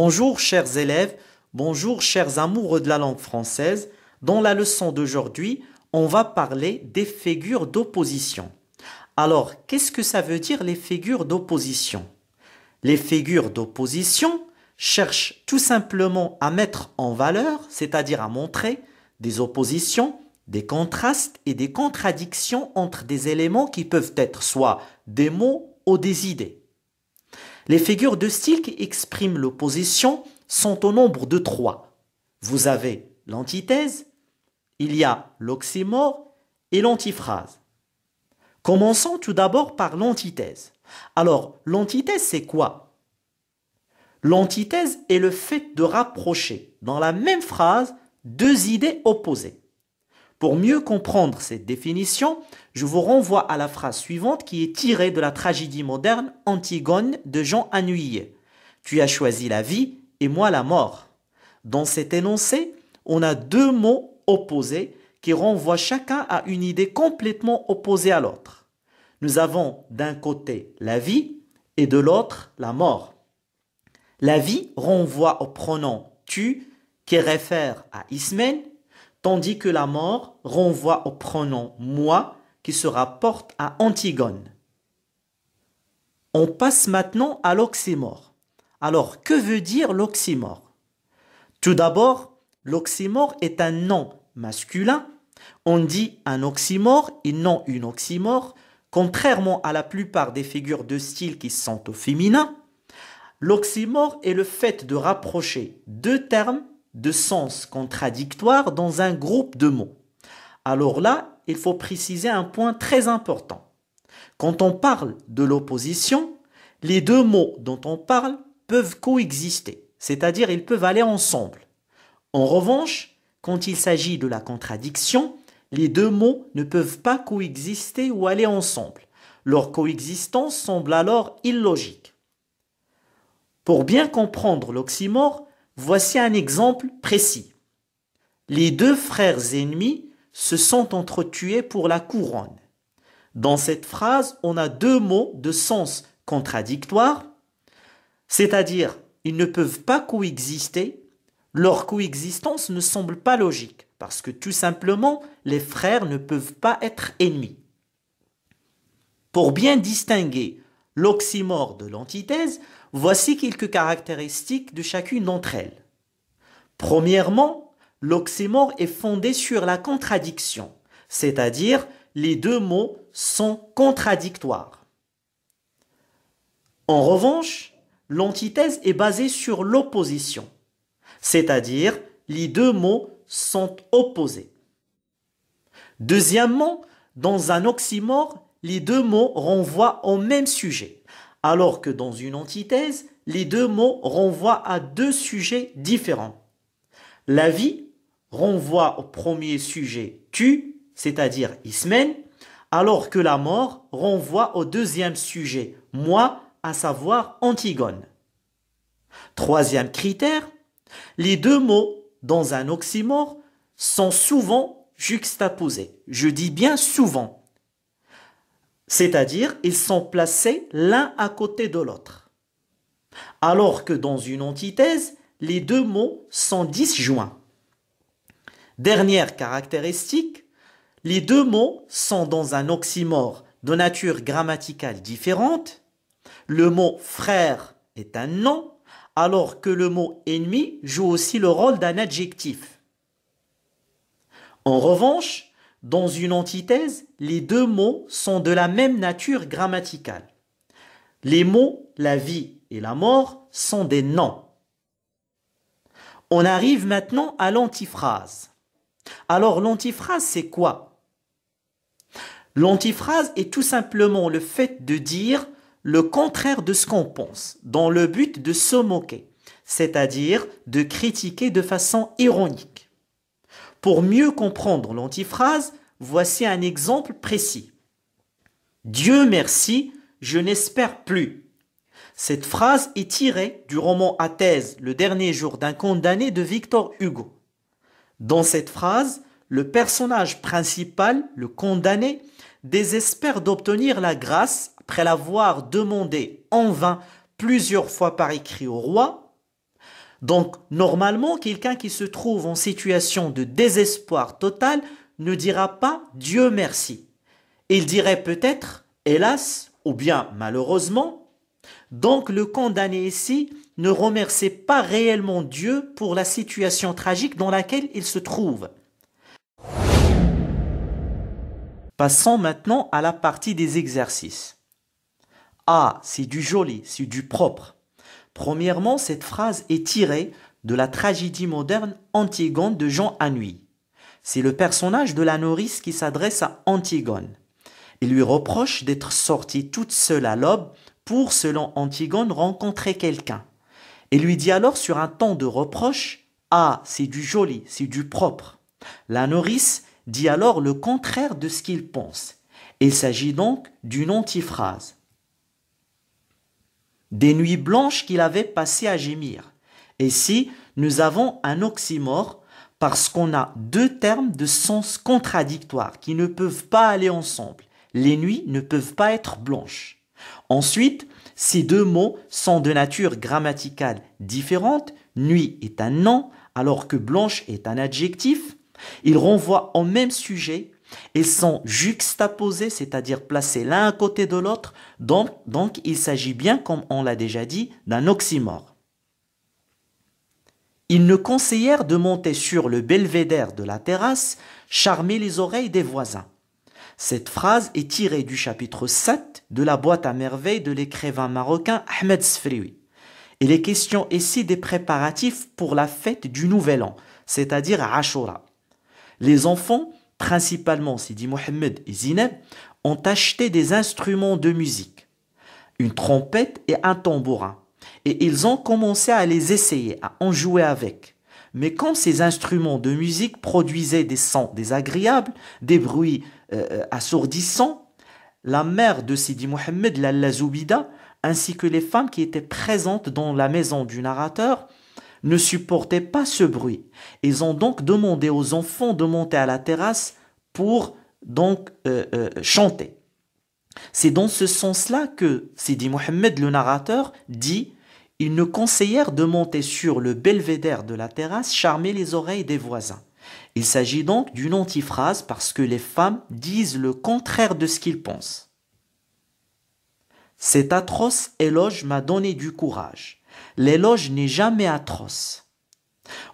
Bonjour chers élèves, bonjour chers amoureux de la langue française. Dans la leçon d'aujourd'hui, on va parler des figures d'opposition. Alors, qu'est-ce que ça veut dire les figures d'opposition Les figures d'opposition cherchent tout simplement à mettre en valeur, c'est-à-dire à montrer, des oppositions, des contrastes et des contradictions entre des éléments qui peuvent être soit des mots ou des idées. Les figures de style qui expriment l'opposition sont au nombre de trois. Vous avez l'antithèse, il y a l'oxymore et l'antiphrase. Commençons tout d'abord par l'antithèse. Alors, l'antithèse, c'est quoi L'antithèse est le fait de rapprocher dans la même phrase deux idées opposées. Pour mieux comprendre cette définition, je vous renvoie à la phrase suivante qui est tirée de la tragédie moderne Antigone de Jean Anouilh. Tu as choisi la vie et moi la mort. Dans cet énoncé, on a deux mots opposés qui renvoient chacun à une idée complètement opposée à l'autre. Nous avons d'un côté la vie et de l'autre la mort. La vie renvoie au pronom tu qui réfère à Ismène tandis que la mort renvoie au pronom moi qui se rapporte à Antigone. On passe maintenant à l'oxymore. Alors, que veut dire l'oxymore Tout d'abord, l'oxymore est un nom masculin. On dit un oxymore et non une oxymore, contrairement à la plupart des figures de style qui sont au féminin. L'oxymore est le fait de rapprocher deux termes de sens contradictoire dans un groupe de mots. Alors là, il faut préciser un point très important. Quand on parle de l'opposition, les deux mots dont on parle peuvent coexister, c'est-à-dire ils peuvent aller ensemble. En revanche, quand il s'agit de la contradiction, les deux mots ne peuvent pas coexister ou aller ensemble. Leur coexistence semble alors illogique. Pour bien comprendre l'oxymore, Voici un exemple précis. Les deux frères ennemis se sont entretués pour la couronne. Dans cette phrase, on a deux mots de sens contradictoire, c'est-à-dire ils ne peuvent pas coexister, leur coexistence ne semble pas logique, parce que tout simplement, les frères ne peuvent pas être ennemis. Pour bien distinguer l'oxymore de l'antithèse, Voici quelques caractéristiques de chacune d'entre elles. Premièrement, l'oxymore est fondé sur la contradiction, c'est-à-dire les deux mots sont contradictoires. En revanche, l'antithèse est basée sur l'opposition, c'est-à-dire les deux mots sont opposés. Deuxièmement, dans un oxymore, les deux mots renvoient au même sujet, alors que dans une antithèse, les deux mots renvoient à deux sujets différents. La vie renvoie au premier sujet tu, c'est-à-dire Ismen, alors que la mort renvoie au deuxième sujet moi, à savoir Antigone. Troisième critère, les deux mots dans un oxymore sont souvent juxtaposés. Je dis bien souvent, c'est-à-dire, ils sont placés l'un à côté de l'autre. Alors que dans une antithèse, les deux mots sont disjoints. Dernière caractéristique, les deux mots sont dans un oxymore de nature grammaticale différente. Le mot frère est un nom, alors que le mot ennemi joue aussi le rôle d'un adjectif. En revanche, dans une antithèse, les deux mots sont de la même nature grammaticale. Les mots la vie et la mort sont des noms. On arrive maintenant à l'antiphrase. Alors l'antiphrase, c'est quoi L'antiphrase est tout simplement le fait de dire le contraire de ce qu'on pense, dans le but de se moquer, c'est-à-dire de critiquer de façon ironique. Pour mieux comprendre l'antiphrase, Voici un exemple précis. Dieu merci, je n'espère plus. Cette phrase est tirée du roman Athèse, Le dernier jour d'un condamné de Victor Hugo. Dans cette phrase, le personnage principal, le condamné, désespère d'obtenir la grâce après l'avoir demandé en vain plusieurs fois par écrit au roi. Donc, normalement, quelqu'un qui se trouve en situation de désespoir total ne dira pas Dieu merci. Il dirait peut-être, hélas, ou bien malheureusement. Donc le condamné ici ne remercie pas réellement Dieu pour la situation tragique dans laquelle il se trouve. Passons maintenant à la partie des exercices. Ah, c'est du joli, c'est du propre. Premièrement, cette phrase est tirée de la tragédie moderne Antigone de Jean Anouilh. C'est le personnage de la nourrice qui s'adresse à Antigone. Il lui reproche d'être sortie toute seule à l'aube pour, selon Antigone, rencontrer quelqu'un. Et lui dit alors sur un ton de reproche Ah, c'est du joli, c'est du propre. La nourrice dit alors le contraire de ce qu'il pense. Il s'agit donc d'une antiphrase. Des nuits blanches qu'il avait passées à gémir. Et si nous avons un oxymore parce qu'on a deux termes de sens contradictoires qui ne peuvent pas aller ensemble. Les nuits ne peuvent pas être blanches. Ensuite, ces deux mots sont de nature grammaticale différente. Nuit est un nom alors que blanche est un adjectif. Ils renvoient au même sujet et sont juxtaposés, c'est-à-dire placés l'un à côté de l'autre. Donc, donc il s'agit bien, comme on l'a déjà dit, d'un oxymore. Ils ne conseillèrent de monter sur le belvédère de la terrasse, charmer les oreilles des voisins. Cette phrase est tirée du chapitre 7 de la boîte à merveilles de l'écrivain marocain Ahmed Sfrioui. Il est question ici des préparatifs pour la fête du Nouvel An, c'est-à-dire Ashura. Les enfants, principalement Sidi Mohamed et Zineb, ont acheté des instruments de musique, une trompette et un tambourin et ils ont commencé à les essayer, à en jouer avec. Mais quand ces instruments de musique produisaient des sons désagréables, des bruits euh, euh, assourdissants, la mère de Sidi Mohamed, la Zoubida, ainsi que les femmes qui étaient présentes dans la maison du narrateur, ne supportaient pas ce bruit. Ils ont donc demandé aux enfants de monter à la terrasse pour donc euh, chanter. C'est dans ce sens-là que Sidi Mohamed, le narrateur, dit ils ne conseillèrent de monter sur le belvédère de la terrasse, charmer les oreilles des voisins. Il s'agit donc d'une antiphrase parce que les femmes disent le contraire de ce qu'ils pensent. Cet atroce éloge m'a donné du courage. L'éloge n'est jamais atroce.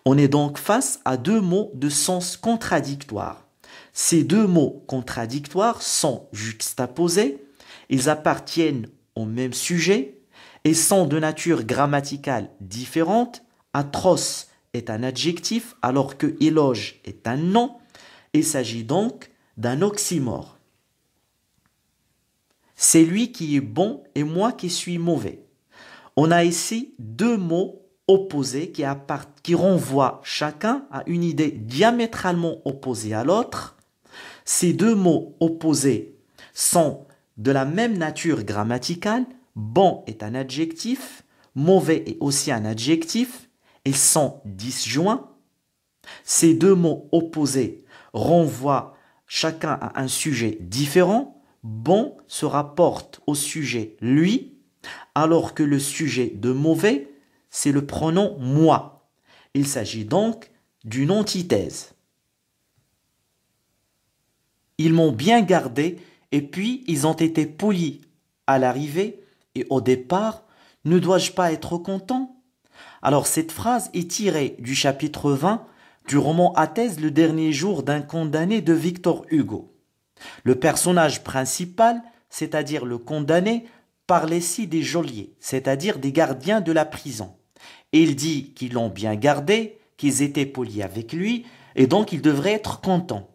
On est donc face à deux mots de sens contradictoire. Ces deux mots contradictoires sont juxtaposés, ils appartiennent au même sujet, et sont de nature grammaticale différente, atroce est un adjectif alors que éloge est un nom. Il s'agit donc d'un oxymore. C'est lui qui est bon et moi qui suis mauvais. On a ici deux mots opposés qui, qui renvoient chacun à une idée diamétralement opposée à l'autre. Ces deux mots opposés sont de la même nature grammaticale, Bon est un adjectif, mauvais est aussi un adjectif, et « sont disjoints. Ces deux mots opposés renvoient chacun à un sujet différent. Bon se rapporte au sujet lui, alors que le sujet de mauvais, c'est le pronom moi. Il s'agit donc d'une antithèse. Ils m'ont bien gardé et puis ils ont été polis. À l'arrivée, et au départ, ne dois-je pas être content Alors cette phrase est tirée du chapitre 20 du roman Athèse le dernier jour d'un condamné de Victor Hugo. Le personnage principal, c'est-à-dire le condamné, parle ici des geôliers, c'est-à-dire des gardiens de la prison. Et il dit qu'ils l'ont bien gardé, qu'ils étaient polis avec lui, et donc il devrait être content.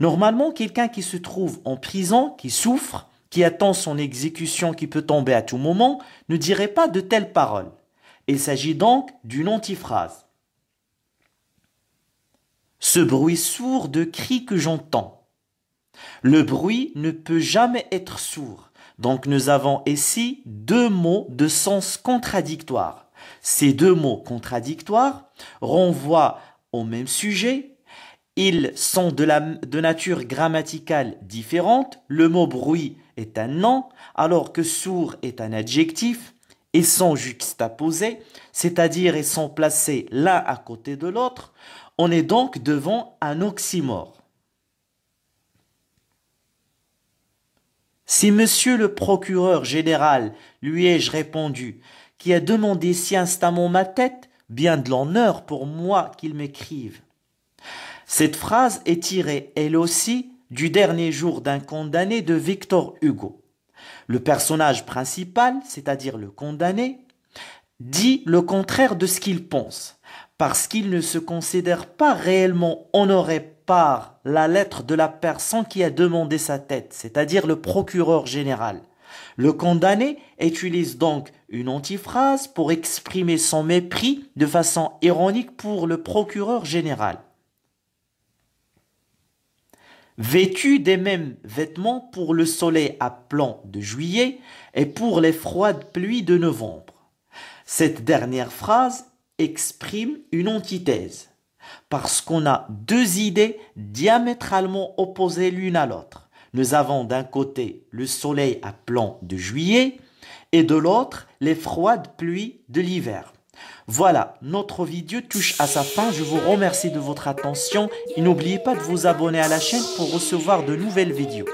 Normalement, quelqu'un qui se trouve en prison, qui souffre, qui attend son exécution qui peut tomber à tout moment, ne dirait pas de telles paroles. Il s'agit donc d'une antiphrase. Ce bruit sourd de cris que j'entends. Le bruit ne peut jamais être sourd. Donc nous avons ici deux mots de sens contradictoire. Ces deux mots contradictoires renvoient au même sujet ils sont de, nature grammaticale différente. Le mot bruit est un nom, alors que sourd est un adjectif. et sont juxtaposés, c'est-à-dire ils sont placés l'un à côté de l'autre. On est donc devant un oxymore. Si monsieur le procureur général, lui ai-je répondu, qui a demandé si instamment ma tête, bien de l'honneur pour moi qu'il m'écrive. Cette phrase est tirée, elle aussi, du dernier jour d'un condamné de Victor Hugo. Le personnage principal, c'est-à-dire le condamné, dit le contraire de ce qu'il pense, parce qu'il ne se considère pas réellement honoré par la lettre de la personne qui a demandé sa tête, c'est-à-dire le procureur général. Le condamné utilise donc une antiphrase pour exprimer son mépris de façon ironique pour le procureur général. Vêtu des mêmes vêtements pour le soleil à plan de juillet et pour les froides pluies de novembre. Cette dernière phrase exprime une antithèse, parce qu'on a deux idées diamétralement opposées l'une à l'autre. Nous avons d'un côté le soleil à plan de juillet et de l'autre les froides pluies de l'hiver. Voilà, notre vidéo touche à sa fin. Je vous remercie de votre attention et n'oubliez pas de vous abonner à la chaîne pour recevoir de nouvelles vidéos.